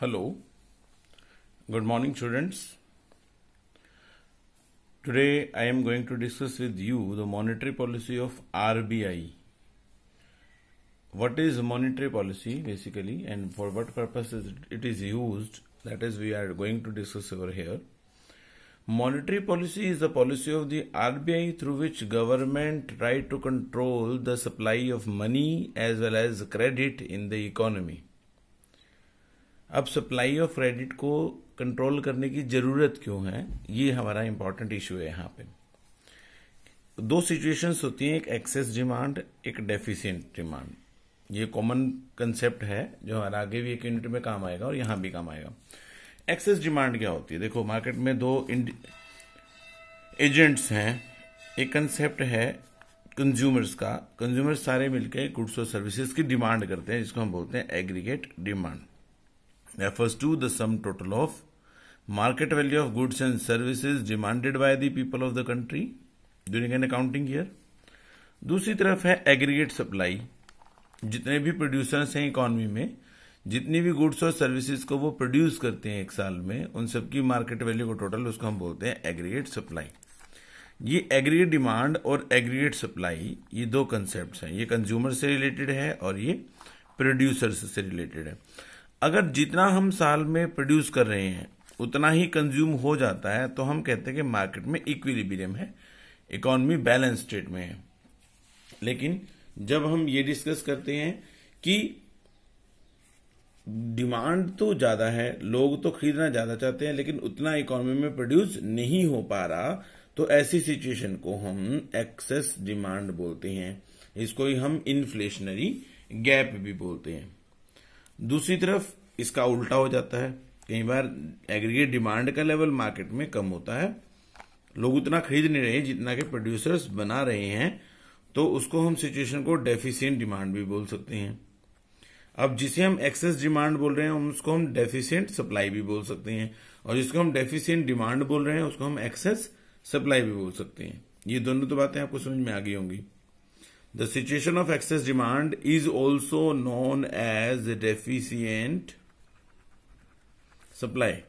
Hello. Good morning students. Today I am going to discuss with you the monetary policy of RBI. What is monetary policy basically and for what purposes it is used that is we are going to discuss over here. Monetary policy is the policy of the RBI through which government try to control the supply of money as well as credit in the economy. अब supply of credit को control करने की जरूरत क्यों है ये हमारा important issue है यहां पे दो सिचुएशंस होती हैं एक एक्सेस डिमांड एक डेफिशिएंट डिमांड ये कॉमन कंसेप्ट है जो हमारा आगे भी एक यूनिट में काम आएगा और यहां भी काम आएगा एक्सेस डिमांड क्या होती है देखो मार्केट में दो एजेंट्स हैं एक कंसेप्ट है कंज्यूमर्स का कंज्यूमर्स सारे मिलकर गुड्स और सर्विसेज की डिमांड करते हैं जिसको हम बोलते हैं aggregate demand refers to the sum total of market value of goods and services demanded by the people of the country during an accounting year. दूसरी तरफ है एग्रीगेट सप्लाई जितने भी प्रोड्यूसर्स हैं इकोनॉमी में जितनी भी गुड्स और सर्विसेज को वो प्रोड्यूस करते हैं एक साल में उन सबकी मार्केट वैल्यू को टोटल उसको हम बोलते हैं एग्रीगेट सप्लाई ये एग्रीगेट डिमांड और एग्रीगेट सप्लाई ये दो कंसेप्ट हैं ये कंज्यूमर से रिलेटेड है और ये प्रोड्यूसर्स से रिलेटेड है अगर जितना हम साल में प्रोड्यूस कर रहे हैं उतना ही कंज्यूम हो जाता है तो हम कहते हैं कि मार्केट में इक्विलिब्रियम है इकोनॉमी बैलेंस स्टेट में है लेकिन जब हम ये डिस्कस करते हैं कि डिमांड तो ज्यादा है लोग तो खरीदना ज्यादा चाहते हैं लेकिन उतना इकोनॉमी में प्रोड्यूस नहीं हो पा रहा तो ऐसी सिचुएशन को हम एक्सेस डिमांड बोलते हैं इसको ही हम इन्फ्लेशनरी गैप भी बोलते हैं दूसरी तरफ इसका उल्टा हो जाता है कई बार एग्रीगेट डिमांड का लेवल मार्केट में कम होता है लोग उतना खरीद नहीं रहे जितना के प्रोड्यूसर्स बना रहे हैं तो उसको हम सिचुएशन को डेफिशिएंट डिमांड भी बोल सकते हैं अब जिसे हम एक्सेस डिमांड बोल रहे हैं हम उसको हम डेफिशिएंट सप्लाई भी बोल सकते हैं और जिसको हम डेफिशिएंट डिमांड बोल रहे हैं उसको हम एक्सेस सप्लाई भी बोल सकते हैं ये दोनों तो बातें आपको समझ में आ गई होंगी The situation of excess demand is also known as deficient supply.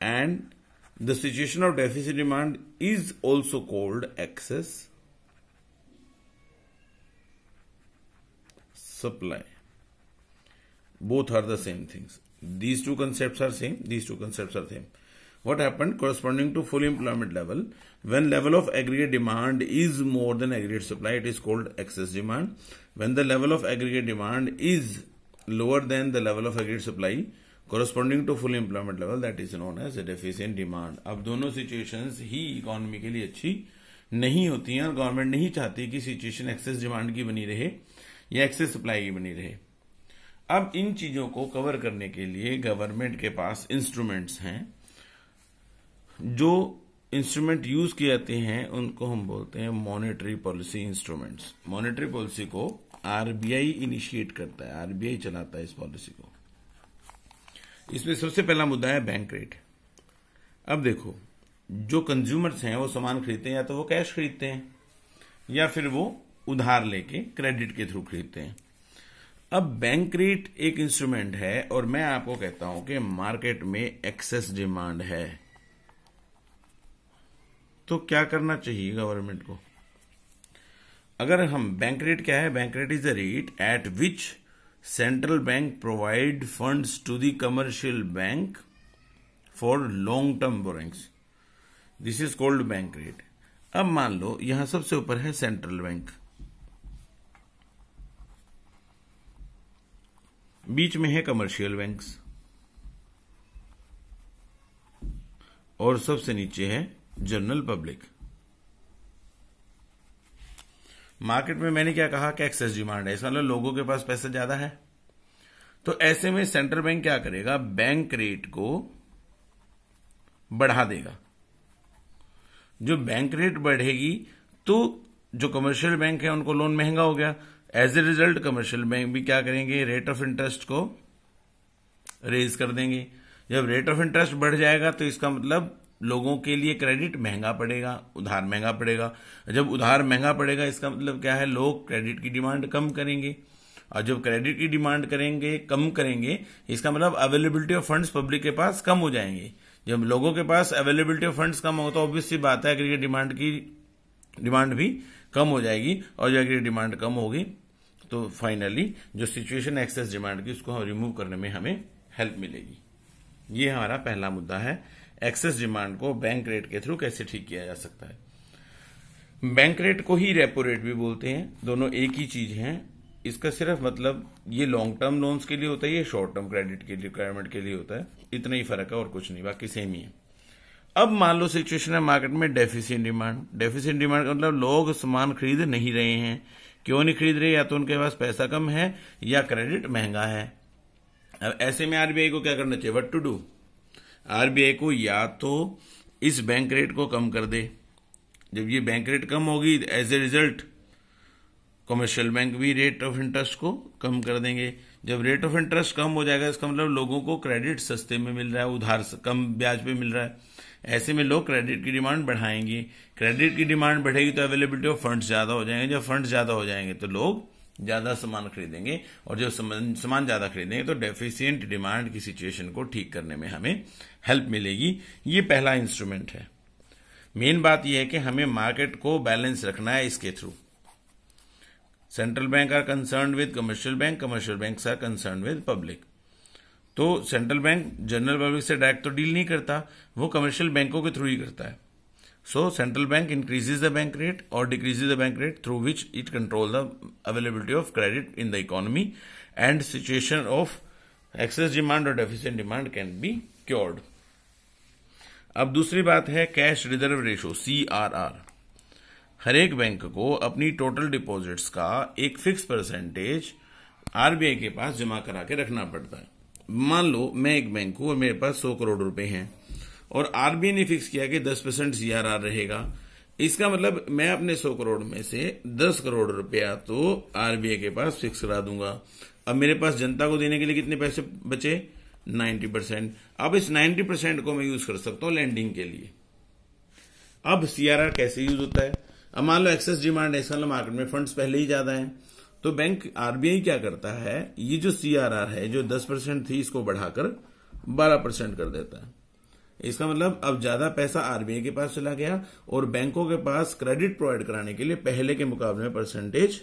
And the situation of deficit demand is also called excess supply. Both are the same things. These two concepts are same. These two concepts are same. What happened? Corresponding to full employment level, when level of aggregate demand is more than aggregate supply, it is called excess demand. When the level of aggregate demand is lower than the level of aggregate supply, corresponding to full employment level, that is known as a deficient demand. ab dono situations hi economy के लिए अच्छी नहीं होती हैं और government नहीं चाहती कि सिचुएशन एक्सेस डिमांड की बनी रहे या एक्सेस सप्लाई की बनी रहे अब इन चीजों को कवर करने के लिए गवर्नमेंट के पास इंस्ट्रूमेंट्स हैं जो इंस्ट्रूमेंट यूज किए जाते हैं उनको हम बोलते हैं monetary policy instruments monetary policy को आरबीआई इनिशिएट करता है आरबीआई चलाता है इस पॉलिसी को इसमें सबसे पहला मुद्दा है बैंक रेट अब देखो जो कंज्यूमर्स हैं वो सामान खरीदते हैं या तो वो कैश खरीदते हैं या फिर वो उधार लेके क्रेडिट के थ्रू खरीदते हैं अब बैंक रेट एक इंस्ट्रूमेंट है और मैं आपको कहता हूं कि मार्केट में एक्सेस डिमांड है तो क्या करना चाहिए गवर्नमेंट को अगर हम बैंक रेट क्या है bank rate is the rate at which central bank provide funds to the commercial bank for long term borrowings this is called bank rate अब मान लो यहां सबसे ऊपर है सेंट्रल बैंक बीच में है कमर्शियल बैंक्स और सबसे नीचे है जनरल पब्लिक मार्केट में मैंने क्या कहा कि एक्सेस डिमांड है इसका मतलब लोगों के पास पैसा ज्यादा है तो ऐसे में सेंट्रल बैंक क्या करेगा बैंक रेट को बढ़ा देगा जो बैंक रेट बढ़ेगी तो जो कमर्शियल बैंक है उनको लोन महंगा हो गया as a result commercial bank भी क्या करेंगे रेट ऑफ इंटरेस्ट को रेज कर देंगे जब रेट ऑफ इंटरेस्ट बढ़ जाएगा तो इसका मतलब लोगों के लिए क्रेडिट महंगा पड़ेगा उधार महंगा पड़ेगा जब उधार महंगा पड़ेगा इसका मतलब क्या है लोग क्रेडिट की डिमांड कम करेंगे और जब क्रेडिट की डिमांड करेंगे कम करेंगे इसका मतलब अवेलेबिलिटी ऑफ फंड्स पब्लिक के पास कम हो जाएंगे जब लोगों के पास अवेलेबिलिटी ऑफ फंड्स कम होगा तो ऑब्वियस सी बात है एग्रीगेट डिमांड की डिमांड भी कम हो जाएगी और जो एग्रीगेट डिमांड कम होगी तो फाइनली जो सिचुएशन एक्सेस डिमांड की उसको हम रिमूव करने में हमें हेल्प मिलेगी ये हमारा पहला मुद्दा है एक्सेस डिमांड को बैंक रेट के थ्रू कैसे ठीक किया जा सकता है बैंक रेट को ही रेपो रेट भी बोलते हैं दोनों एक ही चीज है इसका सिर्फ मतलब ये लॉन्ग टर्म लोन्स के लिए होता है ये शॉर्ट टर्म क्रेडिट के रिक्वायरमेंट के लिए होता है इतना ही फर्क है और कुछ नहीं बाकी सेम ही है अब मान लो सिचुएशन है मार्केट में डेफिसिट डिमांड डेफिसिट डिमांड का मतलब लोग सामान खरीद नहीं रहे हैं क्यों नहीं खरीद रहे या तो उनके पास पैसा कम है या क्रेडिट महंगा है अब ऐसे में आरबीआई को क्या करना चाहिए वट टू डू आरबीआई को या तो इस बैंक रेट को कम कर दे जब ये बैंक रेट कम होगी as a result commercial bank भी रेट ऑफ इंटरेस्ट को कम कर देंगे जब रेट ऑफ इंटरेस्ट कम हो जाएगा इसका मतलब लोगों को क्रेडिट सस्ते में मिल रहा है उधार कम ब्याज पे मिल रहा है ऐसे में लोग क्रेडिट की डिमांड बढ़ाएंगे क्रेडिट की डिमांड बढ़ेगी तो अवेलेबिलिटी ऑफ फंड्स ज्यादा हो जाएंगे जब फंड्स ज्यादा हो जाएंगे तो लोग ज़्यादा सामान खरीदेंगे और जब सामान ज़्यादा खरीदेंगे तो डेफिशियंट डिमांड की सिचुएशन को ठीक करने में हमें हेल्प मिलेगी ये पहला इंस्ट्रूमेंट है मेन बात यह है कि हमें मार्केट को बैलेंस रखना है इसके through central bank are concern with commercial bank commercial bank are concern with public तो सेंट्रल बैंक जनरल पब्लिक से डायरेक्ट तो डील नहीं करता वो कमर्शियल बैंकों के थ्रू ही करता है So central bank increases the bank rate or decreases the bank rate through which it controls the availability of credit in the economy and situation of excess demand or deficient demand can be cured. अब दूसरी बात है cash reserve ratio C R R हर एक bank को अपनी total deposits का एक फिक्स परसेंटेज आरबीआई के पास जमा करा के रखना पड़ता है मान लो मैं एक बैंक हूँ और मेरे पास सौ करोड़ रुपए हैं और आरबीआई ने फिक्स किया कि 10 परसेंट सीआरआर रहेगा इसका मतलब मैं अपने 100 करोड़ में से 10 करोड़ रुपया तो आरबीआई के पास फिक्स करा दूंगा अब मेरे पास जनता को देने के लिए कितने पैसे बचे 90 परसेंट अब इस 90 परसेंट को मैं यूज कर सकता हूं लैंडिंग के लिए अब सीआरआर कैसे यूज होता है अब मान लो एक्सेस डिमांड नेशनल मार्केट में फंड पहले ही ज्यादा है तो बैंक आरबीआई क्या करता है ये जो सीआरआर है जो 10 परसेंट थी इसको बढ़ाकर 12 परसेंट कर देता है इसका मतलब अब ज्यादा पैसा आरबीआई के पास चला गया और बैंकों के पास क्रेडिट प्रोवाइड कराने के लिए पहले के मुकाबले में परसेंटेज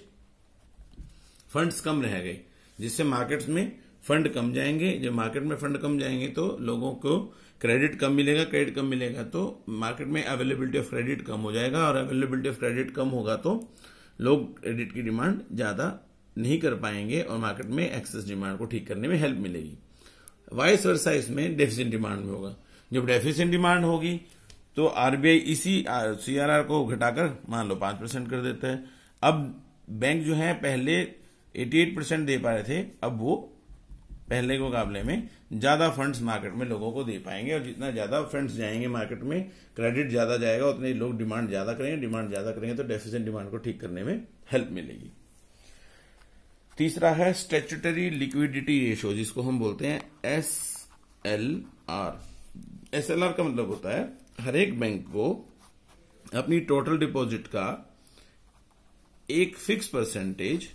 फंड्स कम रह गए जिससे मार्केट्स में फंड कम जाएंगे जब मार्केट में फंड कम जाएंगे तो लोगों को क्रेडिट कम मिलेगा क्रेडिट कम मिलेगा तो मार्केट में अवेलेबिलिटी ऑफ क्रेडिट कम हो जाएगा और अवेलेबिलिटी ऑफ क्रेडिट कम होगा तो लोग क्रेडिट की डिमांड ज्यादा नहीं कर पाएंगे और मार्केट में एक्सेस डिमांड को ठीक करने में हेल्प मिलेगी वाइस वर्षा इसमें डेफिजिट डिमांड में होगा जब डेफिशियंट डिमांड होगी तो आरबीआई इसी सीआरआर को घटाकर मान लो पांच परसेंट कर देता है अब बैंक जो है पहले 88 परसेंट दे पा रहे थे अब वो पहले के मुकाबले में ज्यादा फंड्स मार्केट में लोगों को दे पाएंगे और जितना ज्यादा फंड्स जाएंगे मार्केट में क्रेडिट ज्यादा जाएगा उतने लोग डिमांड ज्यादा करेंगे डिमांड ज्यादा करेंगे तो डेफिसिट डिमांड को ठीक करने में हेल्प मिलेगी तीसरा है स्टेचुटरी लिक्विडिटी रेशो जिसको हम बोलते हैं एस एल आर एसएलआर का मतलब होता है हर एक बैंक को अपनी टोटल डिपॉजिट का एक फिक्स परसेंटेज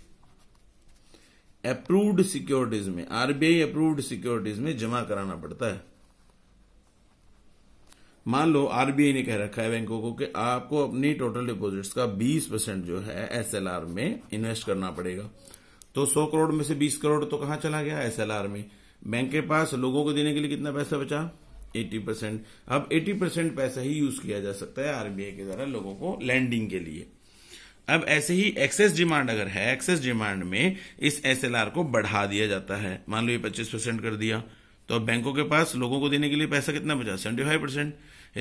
अप्रूव्ड सिक्योरिटीज में आरबीआई अप्रूव्ड सिक्योरिटीज में जमा कराना पड़ता है मान लो आरबीआई ने कह रखा है बैंकों को कि आपको अपनी टोटल डिपॉजिट्स का 20 परसेंट जो है एसएलआर में इन्वेस्ट करना पड़ेगा तो 100 करोड़ में से 20 करोड़ तो कहां चला गया एसएलआर में बैंक के पास लोगों को देने के लिए कितना पैसा बचा एटी परसेंट अब एटी परसेंट पैसा ही यूज किया जा सकता है आरबीआई के द्वारा लोगों को लैंडिंग के लिए अब ऐसे ही एक्सेस डिमांड अगर है एक्सेस डिमांड में इस एसएलआर को बढ़ा दिया जाता है मान लो ये पच्चीस परसेंट कर दिया तो अब बैंकों के पास लोगों को देने के लिए पैसा कितना बचा सेवेंटी फाइव परसेंट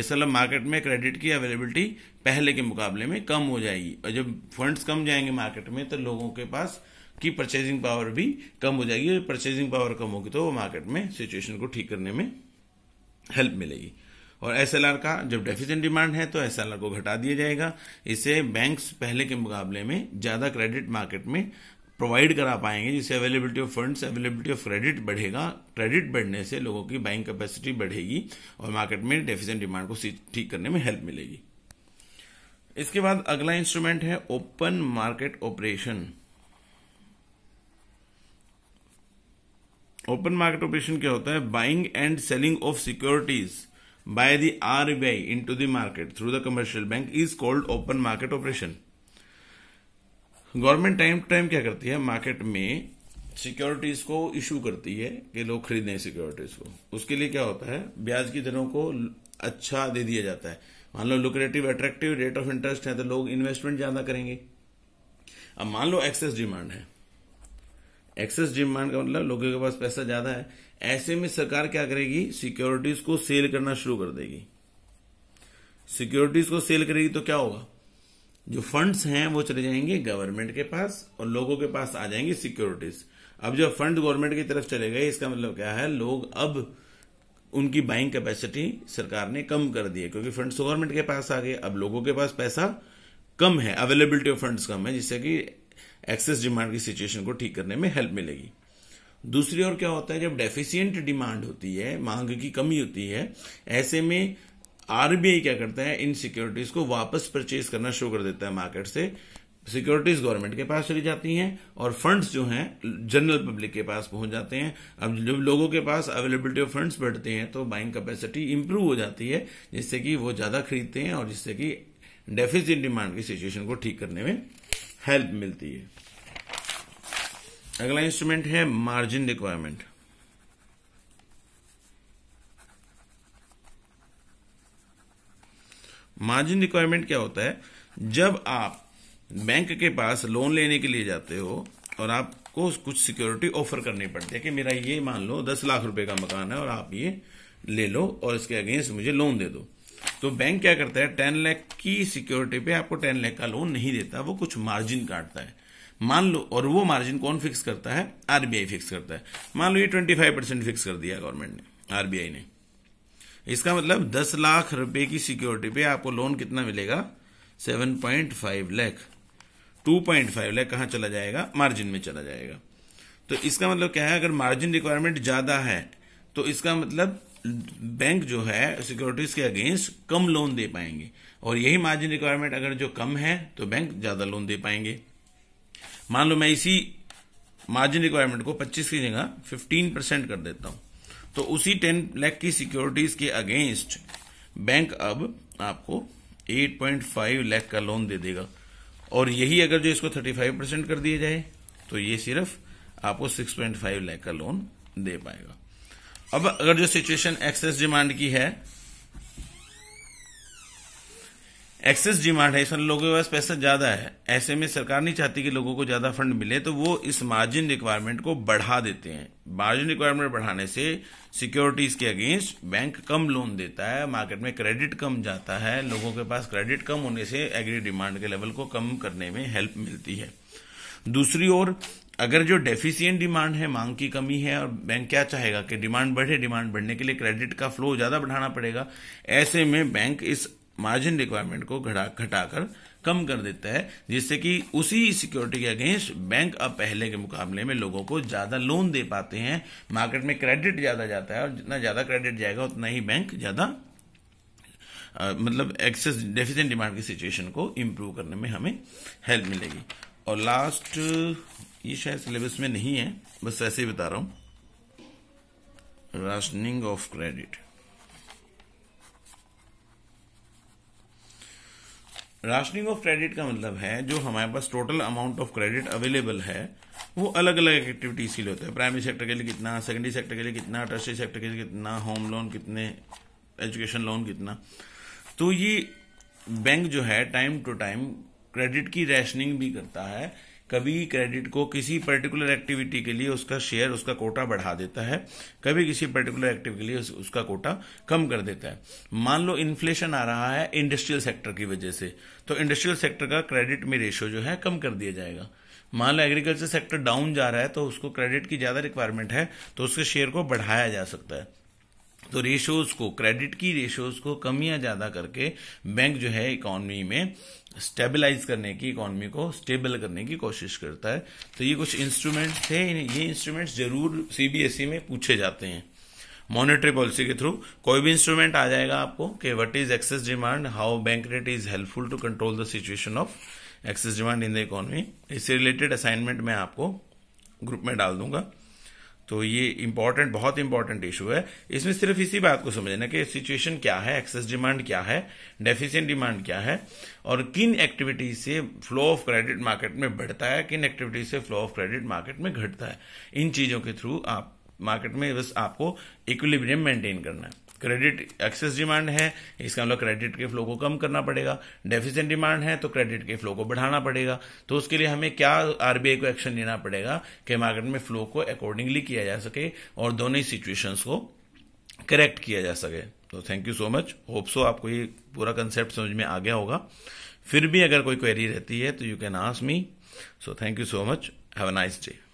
इस मार्केट में क्रेडिट की अवेलेबिलिटी पहले के मुकाबले में कम हो जाएगी और जब फंड्स कम जाएंगे मार्केट में तो लोगों के पास की परचेजिंग पावर भी कम हो जाएगी परचेजिंग पावर कम होगी तो वो मार्केट में सिचुएशन को ठीक करने में हेल्प मिलेगी और एस का जब डेफिजेंट डिमांड है तो एस को घटा दिया जाएगा इससे बैंक्स पहले के मुकाबले में ज़्यादा क्रेडिट मार्केट में प्रोवाइड करा पाएंगे जिससे availability of funds availability of credit बढ़ेगा क्रेडिट बढ़ने से लोगों की बाइंग कैपेसिटी बढ़ेगी और मार्केट में डेफिजेंट डिमांड को ठीक करने में हेल्प मिलेगी इसके बाद अगला इंस्ट्रूमेंट है open market operation open market operation क्या होता है buying and selling of securities by the RBI into the market through the commercial bank is called open market operation government time to time क्या करती है market में securities को issue करती है कि लोग खरीदें सिक्योरिटीज को उसके लिए क्या होता है ब्याज की दरों को अच्छा दे दिया जाता है मान लो lucrative attractive rate of interest है तो लोग इन्वेस्टमेंट ज्यादा करेंगे अब मान लो एक्सेस डिमांड है एक्सेस डिमांड का मतलब लोगों के पास पैसा ज्यादा है ऐसे में सरकार क्या करेगी सिक्योरिटीज को सेल करना शुरू कर देगी सिक्योरिटीज को सेल करेगी तो क्या होगा जो फंड्स हैं वो चले जाएंगे गवर्नमेंट के पास और लोगों के पास आ जाएंगी सिक्योरिटीज अब जब फंड गवर्नमेंट की तरफ चले गए इसका मतलब क्या है लोग अब उनकी बाइंग कैपेसिटी सरकार ने कम कर दी है क्योंकि फंड्स गवर्नमेंट के पास आ गए अब लोगों के पास पैसा कम है अवेलेबिलिटी ऑफ फंड्स कम है जिससे कि एक्सेस डिमांड की सिचुएशन को ठीक करने में हेल्प मिलेगी दूसरी ओर क्या होता है जब डेफिशियंट डिमांड होती है मांग की कमी होती है ऐसे में आरबीआई क्या करता है इन सिक्योरिटीज को वापस परचेज करना शुरू कर देता है मार्केट से सिक्योरिटीज गवर्नमेंट के पास चली जाती हैं और फंड्स जो हैं जनरल पब्लिक के पास पहुंच जाते हैं अब जब लोगों के पास अवेलेबिलिटी ऑफ फंड्स बढ़ते हैं तो बाइंग कैपेसिटी इंप्रूव हो जाती है जिससे कि वो ज्यादा खरीदते हैं और जिससे कि डेफिसिट डिमांड की सिचुएशन को ठीक करने में हेल्प मिलती है अगला इंस्ट्रूमेंट है मार्जिन रिक्वायरमेंट मार्जिन रिक्वायरमेंट क्या होता है जब आप बैंक के पास लोन लेने के लिए जाते हो और आपको कुछ सिक्योरिटी ऑफर करनी पड़ती है कि मेरा ये मान लो दस लाख रुपए का मकान है और आप ये ले लो और इसके अगेंस्ट मुझे लोन दे दो तो बैंक क्या करता है टेन लैख की सिक्योरिटी पे आपको टेन लैख का लोन नहीं देता वो कुछ मार्जिन काटता है मान लो और वो मार्जिन कौन फिक्स करता है आरबीआई फिक्स करता है मान लो ये ट्वेंटी फाइव परसेंट फिक्स कर दिया गवर्नमेंट ने आरबीआई ने इसका मतलब दस लाख रुपए की सिक्योरिटी पे आपको लोन कितना मिलेगा seven point five lakh two point five lakh कहां चला जाएगा मार्जिन में चला जाएगा तो इसका मतलब क्या है अगर मार्जिन रिक्वायरमेंट ज्यादा है तो इसका मतलब बैंक जो है सिक्योरिटीज के अगेंस्ट कम लोन दे पाएंगे और यही मार्जिन रिक्वायरमेंट अगर जो कम है तो बैंक ज्यादा लोन दे पाएंगे मान लो मैं इसी मार्जिन रिक्वायरमेंट को 25 की जगह 15 परसेंट कर देता हूं तो उसी 10 लाख की सिक्योरिटीज के अगेंस्ट बैंक अब आपको 8.5 लाख का लोन दे देगा और यही अगर जो इसको 35 परसेंट कर दिया जाए तो ये सिर्फ आपको 6.5 लाख का लोन दे पाएगा अब अगर जो सिचुएशन एक्सेस डिमांड की है एक्सेस डिमांड है इसमें लोगों के पास पैसा ज्यादा है ऐसे में सरकार नहीं चाहती कि लोगों को ज्यादा फंड मिले तो वो इस मार्जिन रिक्वायरमेंट को बढ़ा देते हैं मार्जिन रिक्वायरमेंट बढ़ाने से सिक्योरिटीज के अगेंस्ट बैंक कम लोन देता है मार्केट में क्रेडिट कम जाता है लोगों के पास क्रेडिट कम होने से एग्री डिमांड के लेवल को कम करने में हेल्प मिलती है दूसरी ओर अगर जो डेफिशिएंट डिमांड है मांग की कमी है और बैंक क्या चाहेगा कि डिमांड बढ़े डिमांड बढ़ने के लिए क्रेडिट का फ्लो ज्यादा बढ़ाना पड़ेगा ऐसे में बैंक इस मार्जिन रिक्वायरमेंट को घटा घटाकर कम कर देता है जिससे कि उसी सिक्योरिटी के अगेंस्ट बैंक अब पहले के मुकाबले में लोगों को ज्यादा लोन दे पाते हैं मार्केट में क्रेडिट ज्यादा जाता है और जितना ज्यादा क्रेडिट जाएगा उतना ही बैंक ज्यादा मतलब एक्सेस डेफिशिएंट डिमांड की सिचुएशन को इम्प्रूव करने में हमें हेल्प मिलेगी और लास्ट ये शायद सिलेबस में नहीं है बस ऐसे ही बता रहा हूं rationing of credit rationing of credit का मतलब है जो हमारे पास total amount of credit available है वो अलग अलग एक्टिविटीज के लिए होता है प्राइमरी सेक्टर के लिए कितना सेकेंडरी सेक्टर के लिए कितना टर्सरी सेक्टर के लिए कितना होम लोन कितने एजुकेशन लोन कितना तो ये बैंक जो है टाइम टू टाइम क्रेडिट की रैशनिंग भी करता है कभी क्रेडिट को किसी पर्टिकुलर एक्टिविटी के लिए उसका शेयर उसका कोटा बढ़ा देता है कभी किसी पर्टिकुलर एक्टिविटी के लिए उसका कोटा कम कर देता है मान लो इन्फ्लेशन आ रहा है इंडस्ट्रियल सेक्टर की वजह से तो इंडस्ट्रियल सेक्टर का क्रेडिट में रेशियो जो है कम कर दिया जाएगा मान लो एग्रीकल्चर सेक्टर डाउन जा रहा है तो उसको क्रेडिट की ज्यादा रिक्वायरमेंट है तो उसके शेयर को बढ़ाया जा सकता है तो रेशोज को क्रेडिट की रेशोज को कम या ज्यादा करके बैंक जो है इकोनॉमी में स्टेबलाइज करने की इकोनॉमी को स्टेबल करने की कोशिश करता है तो ये कुछ इंस्ट्रूमेंट्स थे ये इंस्ट्रूमेंट्स जरूर सीबीएसई e में पूछे जाते हैं मॉनेटरी पॉलिसी के थ्रू कोई भी इंस्ट्रूमेंट आ जाएगा आपको कि what is excess demand how bank rate is helpful to control the situation of excess demand in the economy इससे रिलेटेड असाइनमेंट मैं आपको ग्रुप में डाल दूंगा तो ये इंपॉर्टेंट बहुत इंपॉर्टेंट इशू है इसमें सिर्फ इसी बात को समझना कि सिचुएशन क्या है एक्सेस डिमांड क्या है डेफिशिएंट डिमांड क्या है और किन एक्टिविटीज से फ्लो ऑफ क्रेडिट मार्केट में बढ़ता है किन एक्टिविटीज से फ्लो ऑफ क्रेडिट मार्केट में घटता है इन चीजों के थ्रू आप मार्केट में बस आपको इक्विलिब्रियम मेंटेन करना है क्रेडिट एक्सेस डिमांड है इसका मतलब क्रेडिट के फ्लो को कम करना पड़ेगा डेफिसिट डिमांड है तो क्रेडिट के फ्लो को बढ़ाना पड़ेगा तो उसके लिए हमें क्या आरबीआई को एक्शन लेना पड़ेगा कि मार्केट में फ्लो को अकॉर्डिंगली किया जा सके और दोनों ही सिचुएशन को करेक्ट किया जा सके तो thank you so much hope so आपको ये पूरा कंसेप्ट समझ में आ गया होगा फिर भी अगर कोई क्वेरी रहती है तो you can ask me so thank you so much have a nice day